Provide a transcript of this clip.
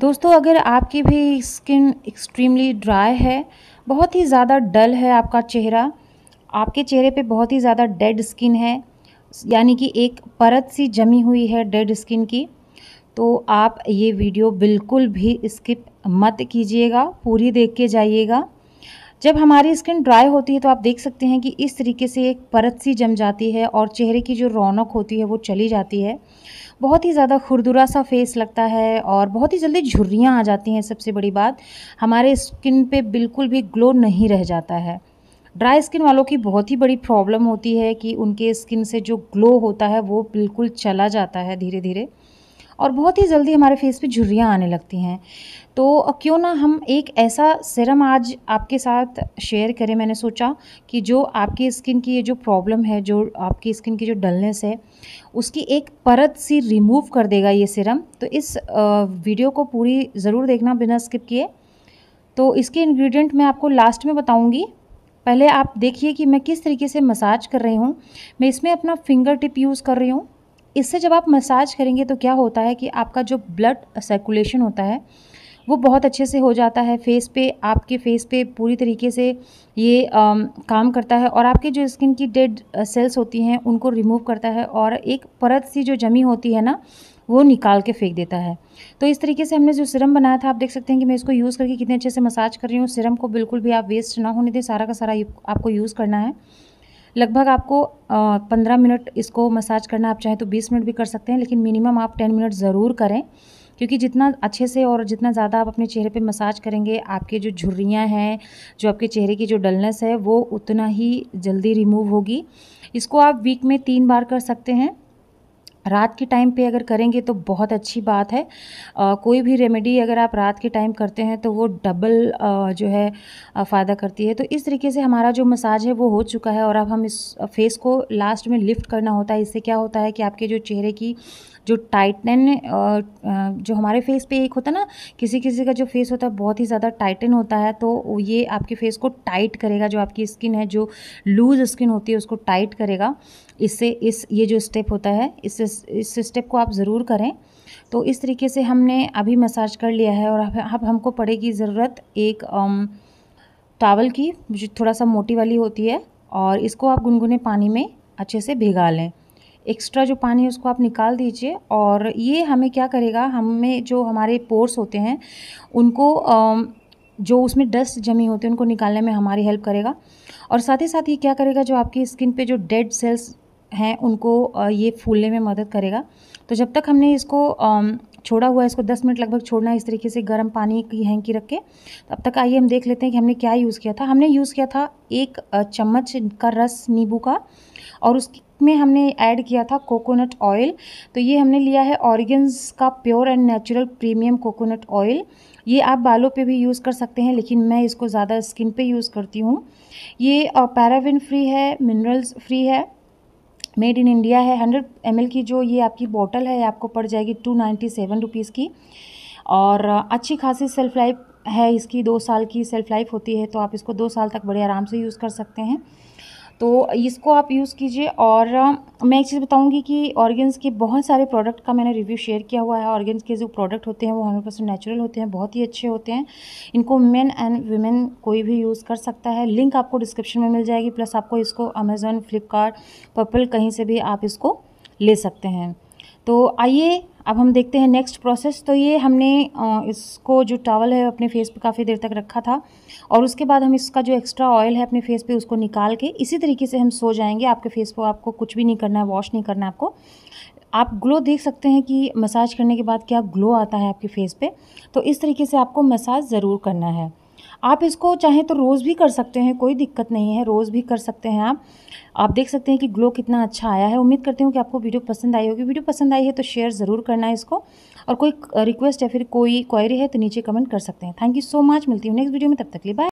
दोस्तों अगर आपकी भी स्किन एक्सट्रीमली ड्राई है बहुत ही ज़्यादा डल है आपका चेहरा आपके चेहरे पे बहुत ही ज़्यादा डेड स्किन है यानी कि एक परत सी जमी हुई है डेड स्किन की तो आप ये वीडियो बिल्कुल भी स्किप मत कीजिएगा पूरी देख के जाइएगा जब हमारी स्किन ड्राई होती है तो आप देख सकते हैं कि इस तरीके से एक परत सी जम जाती है और चेहरे की जो रौनक होती है वो चली जाती है बहुत ही ज़्यादा खुरदुरा सा फेस लगता है और बहुत ही जल्दी झुर्रियाँ आ जाती हैं सबसे बड़ी बात हमारे स्किन पे बिल्कुल भी ग्लो नहीं रह जाता है ड्राई स्किन वालों की बहुत ही बड़ी प्रॉब्लम होती है कि उनके स्किन से जो ग्लो होता है वो बिल्कुल चला जाता है धीरे धीरे और बहुत ही जल्दी हमारे फेस पे झुर्रियाँ आने लगती हैं तो क्यों ना हम एक ऐसा सिरम आज आपके साथ शेयर करें मैंने सोचा कि जो आपकी स्किन की ये जो प्रॉब्लम है जो आपकी स्किन की जो डलनेस है उसकी एक परत सी रिमूव कर देगा ये सिरम तो इस वीडियो को पूरी ज़रूर देखना बिना स्किप किए तो इसके इन्ग्रीडियंट मैं आपको लास्ट में बताऊँगी पहले आप देखिए कि मैं किस तरीके से मसाज कर रही हूँ मैं इसमें अपना फिंगर टिप यूज़ कर रही हूँ इससे जब आप मसाज करेंगे तो क्या होता है कि आपका जो ब्लड सर्कुलेशन होता है वो बहुत अच्छे से हो जाता है फेस पे आपके फेस पे पूरी तरीके से ये आ, काम करता है और आपके जो स्किन की डेड सेल्स होती हैं उनको रिमूव करता है और एक परत सी जो जमी होती है ना वो निकाल के फेंक देता है तो इस तरीके से हमने जो सिरम बनाया था आप देख सकते हैं कि मैं इसको यूज़ करके कितने अच्छे से मसाज कर रही हूँ सिरम को बिल्कुल भी आप वेस्ट ना होने दें सारा का सारा आपको यूज़ करना है लगभग आपको पंद्रह मिनट इसको मसाज करना आप चाहें तो बीस मिनट भी कर सकते हैं लेकिन मिनिमम आप टेन मिनट ज़रूर करें क्योंकि जितना अच्छे से और जितना ज़्यादा आप अपने चेहरे पे मसाज करेंगे आपके जो झुर्रियाँ हैं जो आपके चेहरे की जो डलनेस है वो उतना ही जल्दी रिमूव होगी इसको आप वीक में तीन बार कर सकते हैं रात के टाइम पे अगर करेंगे तो बहुत अच्छी बात है आ, कोई भी रेमेडी अगर आप रात के टाइम करते हैं तो वो डबल आ, जो है फ़ायदा करती है तो इस तरीके से हमारा जो मसाज है वो हो चुका है और अब हम इस फेस को लास्ट में लिफ्ट करना होता है इससे क्या होता है कि आपके जो चेहरे की जो टाइटन जो हमारे फेस पे एक होता है ना किसी किसी का जो फेस होता है बहुत ही ज़्यादा टाइटन होता है तो ये आपके फेस को टाइट करेगा जो आपकी स्किन है जो लूज़ स्किन होती है उसको टाइट करेगा इससे इस ये जो स्टेप होता है इस इस स्टेप को आप ज़रूर करें तो इस तरीके से हमने अभी मसाज कर लिया है और अब हमको पड़ेगी ज़रूरत एक टावल की जो थोड़ा सा मोटी वाली होती है और इसको आप गुनगुने पानी में अच्छे से भिगा लें एक्स्ट्रा जो पानी है उसको आप निकाल दीजिए और ये हमें क्या करेगा हमें जो हमारे पोर्स होते हैं उनको जो उसमें डस्ट जमी होती है उनको निकालने में हमारी हेल्प करेगा और साथ ही साथ ये क्या करेगा जो आपकी स्किन पे जो डेड सेल्स हैं उनको ये फूलने में मदद करेगा तो जब तक हमने इसको छोड़ा हुआ है इसको 10 मिनट लगभग छोड़ना है इस तरीके से गर्म पानी की हैंकी रख के तो अब तक आइए हम देख लेते हैं कि हमने क्या यूज़ किया था हमने यूज़ किया था एक चम्मच का रस नींबू का और उसमें हमने ऐड किया था कोकोनट ऑयल तो ये हमने लिया है ऑरिगन्स का pure and natural premium coconut oil ये आप बालों पे भी यूज़ कर सकते हैं लेकिन मैं इसको ज़्यादा स्किन पे यूज़ करती हूँ ये पैराविन फ्री है मिनरल्स फ्री है मेड इन इंडिया है हंड्रेड एम की जो ये आपकी बॉटल है आपको पड़ जाएगी टू नाइन्टी सेवन रुपीज़ की और अच्छी खासी सेल्फ लाइफ है इसकी दो साल की सेल्फ लाइफ होती है तो आप इसको दो साल तक बड़े आराम से यूज़ कर सकते हैं तो इसको आप यूज़ कीजिए और मैं एक चीज़ बताऊँगी कि ऑर्गेन्स के बहुत सारे प्रोडक्ट का मैंने रिव्यू शेयर किया हुआ है ऑर्गेन्स के जो प्रोडक्ट होते हैं वो हंड्रेड परसेंट नेचुरल होते हैं बहुत ही अच्छे होते हैं इनको मेन एंड वीमेन कोई भी यूज़ कर सकता है लिंक आपको डिस्क्रिप्शन में मिल जाएगी प्लस आपको इसको अमेज़ोन फ्लिपकार्ट पर्पल कहीं से भी आप इसको ले सकते हैं तो आइए अब हम देखते हैं नेक्स्ट प्रोसेस तो ये हमने इसको जो टॉवल है अपने फेस पे काफ़ी देर तक रखा था और उसके बाद हम इसका जो एक्स्ट्रा ऑयल है अपने फेस पे उसको निकाल के इसी तरीके से हम सो जाएंगे आपके फेस पर आपको कुछ भी नहीं करना है वॉश नहीं करना है आपको आप ग्लो देख सकते हैं कि मसाज करने के बाद क्या ग्लो आता है आपके फेस पे तो इस तरीके से आपको मसाज ज़रूर करना है आप इसको चाहें तो रोज़ भी कर सकते हैं कोई दिक्कत नहीं है रोज़ भी कर सकते हैं आप आप देख सकते हैं कि ग्लो कितना अच्छा आया है उम्मीद करती हूँ कि आपको वीडियो पसंद आई होगी वीडियो पसंद आई है तो शेयर ज़रूर करना है इसको और कोई रिक्वेस्ट या फिर कोई क्वायरी है तो नीचे कमेंट कर सकते हैं थैंक यू सो मच मिलती हूँ नेक्स्ट वीडियो में तब तक लिए बाय